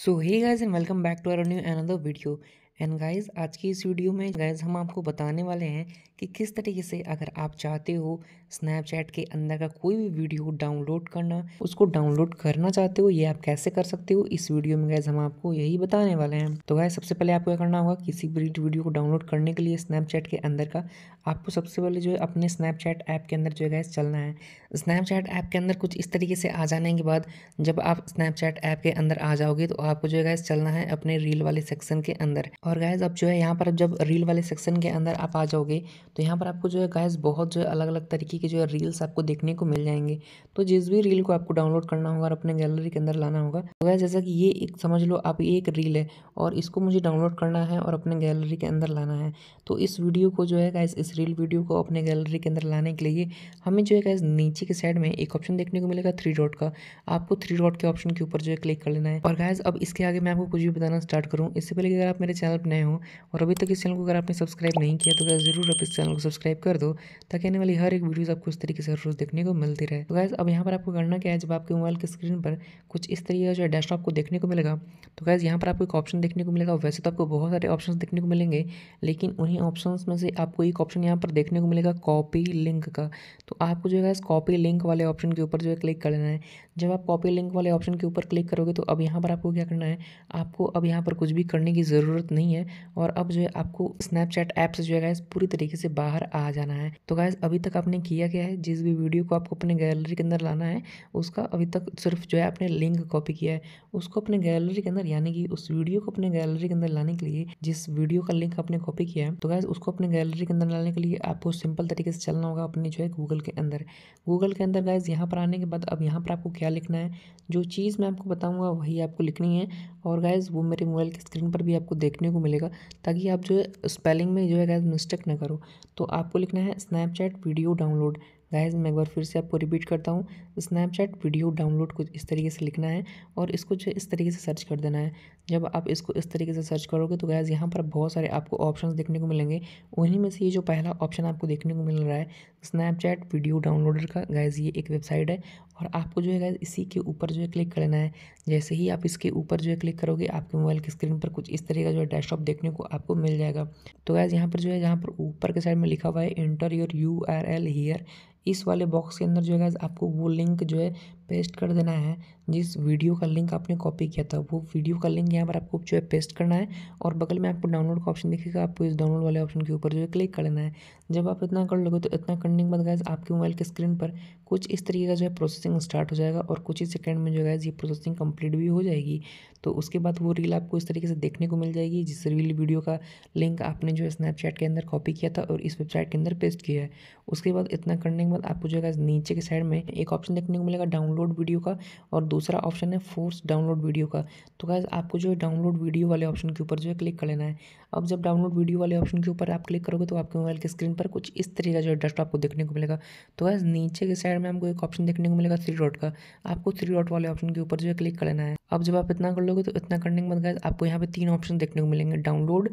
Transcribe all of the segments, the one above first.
so hey guys and welcome back to our new another video and guys आज की इस video में guys हम आपको बताने वाले हैं कि किस तरीके से अगर आप चाहते हो स्नैपचैट के अंदर का कोई भी वीडियो डाउनलोड करना उसको डाउनलोड करना चाहते हो ये आप कैसे कर सकते हो इस वीडियो में गाइस हम आपको यही बताने वाले हैं तो गाइस सबसे पहले आपको क्या करना होगा किसी भी वीडियो को डाउनलोड करने के लिए स्नैपचैट के अंदर का आपको सबसे पहले जो है अपने स्नैपचैट ऐप के अंदर जो है गाइस चलना है स्नैपचैट ऐप के अंदर कुछ इस तरीके से आ जाने के बाद जब आप स्नैपचैट ऐप के अंदर आ जाओगे तो आपको जो है गाइस चलना है अपने रील वाले सेक्शन के अंदर और गैज़ अब जो है यहाँ पर अब जब रील वाले सेक्शन के अंदर आप आ जाओगे तो यहाँ पर आपको जो है गैज़ बहुत जो है अलग अलग तरीके के जो है रील्स आपको देखने को मिल जाएंगे तो जिस भी रील को आपको डाउनलोड करना होगा और अपने गैलरी के अंदर लाना होगा तो गैज़ जैसा कि ये एक समझ लो आप ये एक रील है और इसको मुझे डाउनलोड करना है और अपने गैलरी के अंदर लाना है तो इस वीडियो को जो है गैज़ इस रील वीडियो को अपने गैलरी के अंदर लाने के लिए हमें जो है गैज़ नीचे के साइड में एक ऑप्शन देखने को मिलेगा थ्री डॉट का आपको थ्री डॉट के ऑप्शन के ऊपर जो है क्लिक कर लेना है और गैज़ अब इसके आगे मैं आपको कुछ भी बताना स्टार्ट करूँ इससे पहले अगर आप मेरे चैनल आप नए हो और अभी तक इस चैनल को अगर आपने सब्सक्राइब नहीं किया तो गैस जरूर आप इस चैनल को सब्सक्राइब कर दो ताकि आने वाली हर एक वीडियोज़ आपको इस तरीके से हर रोज़ देखने को मिलती रहे तो गैस अब यहाँ पर आपको करना क्या है जब आपके मोबाइल की स्क्रीन पर कुछ इस तरीके का जो डेस्कटॉप को देखने को मिलेगा तो गैस यहाँ पर आपको एक ऑप्शन देखने को मिलेगा वैसे तो आपको बहुत सारे ऑप्शन देखने को मिलेंगे लेकिन उन्हीं ऑप्शन में से आपको एक ऑप्शन यहाँ पर देखने को मिलेगा कॉपी लिंक का तो आपको जो है कॉपी लिंक वाले ऑप्शन के ऊपर जो है क्लिक कर लेना है जब आप कॉपी लिंक वाले ऑप्शन के ऊपर क्लिक करोगे तो अब यहाँ पर आपको क्या करना है आपको अब यहाँ पर कुछ भी करने की ज़रूरत नहीं नहीं है और अब जो है आपको स्नैपचैट ऐप से जो है गैस पूरी तरीके से बाहर आ जाना है तो गैस अभी तक आपने किया क्या है जिस भी वीडियो को आपको अपने गैलरी के अंदर लाना है उसका अभी तक सिर्फ जो है आपने लिंक कॉपी किया है उसको अपने गैलरी के अंदर यानी कि उस वीडियो को अपने गैलरी के अंदर लाने के लिए जिस वीडियो का लिंक आपने कॉपी किया है तो गैस उसको अपने गैलरी के अंदर लाने के लिए आपको सिंपल तरीके से चलना होगा अपने जो है गूगल के अंदर गूगल के अंदर गैस यहाँ पर आने के बाद अब यहाँ पर आपको क्या लिखना है जो चीज़ मैं आपको बताऊँगा वही आपको लिखनी है और गैस वो मेरे मोबाइल की स्क्रीन पर भी आपको देखने देखने को मिलेगा ताकि आप जो है स्पेलिंग में जो है गैस मिस्टेक ना करो तो आपको लिखना है स्नैपचैट वीडियो डाउनलोड गाइज मैं एक बार फिर से आपको रिपीट करता हूँ स्नैपचैट वीडियो डाउनलोड कुछ इस तरीके से लिखना है और इसको जो इस तरीके से सर्च कर देना है जब आप इसको इस तरीके से सर्च करोगे तो गाइस यहाँ पर बहुत सारे आपको ऑप्शंस देखने को मिलेंगे उन्हीं में से ये जो पहला ऑप्शन आपको देखने को मिल रहा है स्नैपचैट वीडियो डाउनलोडर का गाइस ये एक वेबसाइट है और आपको जो है गाइस इसी के ऊपर जो है क्लिक करना है जैसे ही आप इसके ऊपर जो है क्लिक करोगे आपके मोबाइल की स्क्रीन पर कुछ इस तरीके का जो है डैशटॉप देखने को आपको मिल जाएगा तो गाइस यहाँ पर जो है यहाँ पर ऊपर के साइड में लिखा हुआ है enter your U R L here इस वाले बॉक्स के अंदर जो है आपको वो लिंक जो है पेस्ट कर देना है जिस वीडियो का लिंक आपने कॉपी किया था वो वीडियो का लिंक यहाँ पर आपको जो है पेस्ट करना है और बगल में आपको डाउनलोड का ऑप्शन दिखेगा आपको इस डाउनलोड वाले ऑप्शन के ऊपर जो है क्लिक कर लेना है जब आप इतना कर लोगे तो इतना करने के बाद गैस आपके मोबाइल के स्क्रीन पर कुछ इस तरीके का जो है प्रोसेसिंग स्टार्ट हो जाएगा और कुछ ही सेकेंड में जो है ये प्रोसेसिंग कम्प्लीट भी हो जाएगी तो उसके बाद वो रील आपको इस तरीके से देखने को मिल जाएगी जिस रील वीडियो का लिंक आपने जो है स्नैपचैट के अंदर कॉपी किया था और इस वेबसाइट के अंदर पेस्ट किया है उसके बाद इतना करने के बाद आपको जो है नीचे के साइड में एक ऑप्शन देखने को मिलेगा डाउनलोड डाउनलोड वीडियो का और दूसरा ऑप्शन है फोर्स डाउनलोड वीडियो का तो गैस आपको जो है डाउनलोड वीडियो वाले ऑप्शन के ऊपर जो है क्लिक कर लेना है अब जब डाउनलोड वीडियो वाले ऑप्शन के ऊपर आप क्लिक करोगे तो आपके मोबाइल की स्क्रीन पर कुछ इस तरीके का जो है डस्ट आपको देखने को मिलेगा तो गैस नीचे के साइड में आपको एक ऑप्शन देखने को मिलेगा थ्री डॉट का आपको थ्री डॉट वाले ऑप्शन के ऊपर जो है क्लिक कर लेना है अब जब आप इतना कर लोगे तो इतना करने के बाद गैस आपको यहाँ पे तीन ऑप्शन देखने को मिलेंगे डाउनलोड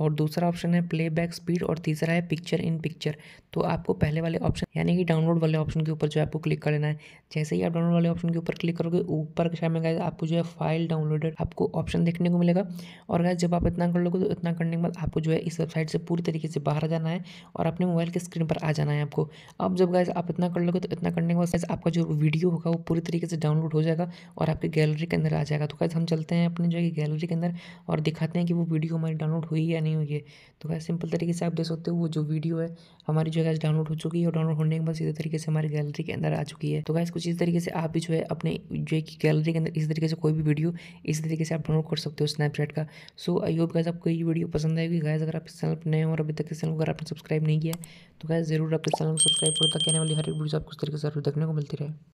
और दूसरा ऑप्शन है प्ले बैक स्पीड और तीसरा है पिक्चर इन पिक्चर तो आपको पहले वाले ऑप्शन यानी कि डाउनलोड वाले ऑप्शन के ऊपर जो है आपको क्लिक कर लेना है जैसे ही आप डाउनलोड वाले ऑप्शन के ऊपर क्लिक करोगे ऊपर के में गए आपको जो है फाइल डाउनलोडेड आपको ऑप्शन देखने को मिलेगा और गाय जब आप इतना कर लोगे तो इतना करने के बाद आपको जो है इस वेबसाइट से पूरी तरीके से बाहर आ जाना है और अपने मोबाइल के स्क्रीन पर आ जाना है आपको अब जब गाय आप इतना कर लोगे तो इतना करने के बाद आपका जो वीडियो होगा वो पूरी तरीके से डाउनलोड हो जाएगा और आपकी गैलरी के अंदर आ जाएगा तो गाय हम चलते हैं अपने जो है गैलरी के अंदर और दिखाते हैं कि वो वीडियो हमारी डाउनलोड हुई या नहीं नहीं हुई है तो गैस सिंपल तरीके से आप देख सकते हो वो जो वीडियो है हमारी जो है डाउनलोड हो चुकी है और डाउनलोड होने के बाद सीधे तरीके से हमारी गैलरी के अंदर आ चुकी है तो गैस कुछ इस तरीके से आप भी जो है अपने जो है गैलरी के अंदर इस तरीके से कोई भी वीडियो इस तरीके से आप डाउनलोड कर सकते हो स्नैपचैट का सो आई होप गैस आपको ये वीडियो पसंद आएगी गैस अगर आप इस चैनल पर नए और अभी तक इस चैनल को अगर आपने सब्सक्राइब नहीं किया तो गैस जरूर आपके चैनल को सब्सक्राइब करो ताकि आने वाली हर एक वीडियो आपको इस तरीके से जरूर देखने को मिलती रहे